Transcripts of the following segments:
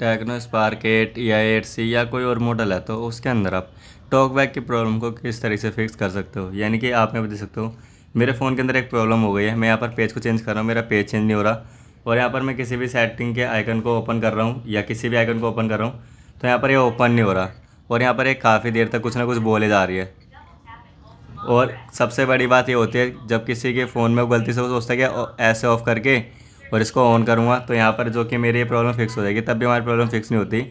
techno Spark eight या eight C या कोई और मॉडल है तो उसके अंदर आप टॉक बैक की प्रॉब्लम को किस तरीके से फिक्स कर सकते हो यानी कि आप मैं बता सकते हो मेरे फ़ोन के अंदर एक प्रॉब्लम हो गई है मैं यहाँ पर पेज को चेंज कर रहा हूँ मेरा पेज चेंज नहीं हो रहा और यहाँ पर मैं किसी भी सेटिंग के आइकन को ओपन कर रहा हूँ या किसी भी आइकन को ओपन कर रहा हूँ तो यहाँ पर ये यह ओपन नहीं हो रहा और यहाँ पर ये काफ़ी देर तक कुछ ना कुछ बोले जा रही है और सबसे बड़ी बात ये होती है जब किसी के फ़ोन में गलती से वो सोचता है कि ऐसे ऑफ़ करके और इसको ऑन करूँगा तो यहाँ पर जो कि मेरी प्रॉब्लम फिक्स हो जाएगी तब भी हमारी प्रॉब्लम फिक्स नहीं होती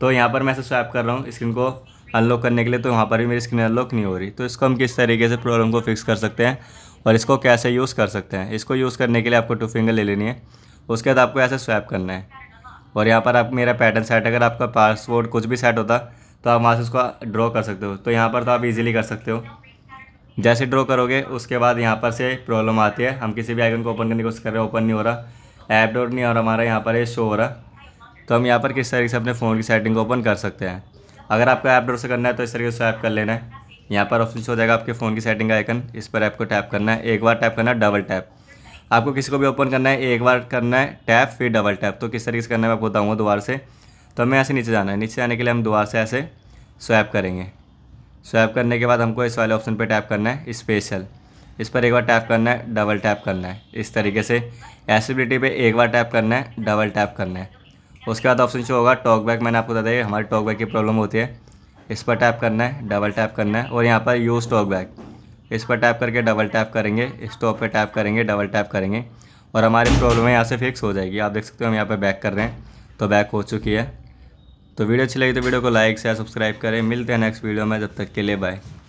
तो यहाँ पर मैं स्वैप कर रहा हूँ स्क्रीन को अनलॉक करने के लिए तो वहाँ पर भी मेरी स्क्रीन अनलॉक नहीं हो रही तो इसको हम किस तरीके से प्रॉब्लम को फिक्स कर सकते हैं और इसको कैसे यूज़ कर सकते हैं इसको यूज़ करने के लिए आपको टू फिंगर ले लेनी है उसके बाद आपको ऐसे स्वैप करना है और यहाँ पर आप मेरा पैटर्न सेट अगर आपका पासवर्ड कुछ भी सेट होता तो आप वहाँ से उसको ड्रॉ कर सकते हो तो यहाँ पर तो आप इजीली कर सकते हो जैसे ड्रॉ करोगे उसके बाद यहाँ पर से प्रॉब्लम आती है हम किसी भी आइकन को ओपन करने की कोशिश कर रहे हैं ओपन नहीं हो रहा ऐप डोर नहीं हो रहा हमारा यहाँ पर ये शो हो रहा तो हम यहाँ पर किस तरीके से अपने फ़ोन की सेटिंग को ओपन कर सकते हैं अगर आपको ऐप डोर से करना है तो इस तरीके से ऐप कर लेना है यहाँ पर ऑप्शन हो जाएगा आपके फ़ोन की सेटिंग का आइकन इस पर ऐप को टैप करना है एक बार टैप करना है डबल टैप आपको किसी को भी ओपन करना है एक बार करना है टैप फिर डबल टैप तो किस तरीके से करना है मैं आपको बताऊँगा दोबारा से तो हमें ऐसे नीचे जाना है नीचे आने के लिए हम दोबारा से ऐसे स्वैप करेंगे स्वैप करने के बाद हमको इस वाले ऑप्शन पे टैप करना है स्पेशल इस पर एक बार टैप करना है डबल टैप करना है इस तरीके से एसिबिलिटी पे एक बार टैप करना है डबल टैप करना है उसके बाद ऑप्शन शो होगा टॉक बैक मैंने आपको बताया हमारे टॉक बैक की प्रॉब्लम होती है इस पर टैप करना है डबल टैप करना है और यहाँ पर यूज़ टॉक बैक इस पर टैप करके डबल टैप करेंगे स्टॉप पर टैप करेंगे डबल टैप करेंगे और हमारी प्रॉब्लम यहाँ से फिक्स हो जाएगी आप देख सकते हो हम यहाँ पर बैक कर रहे हैं तो बैक हो चुकी है तो वीडियो अच्छी लगी तो वीडियो को लाइक शेयर सब्सक्राइब करें मिलते हैं नेक्स्ट वीडियो में जब तक के लिए बाय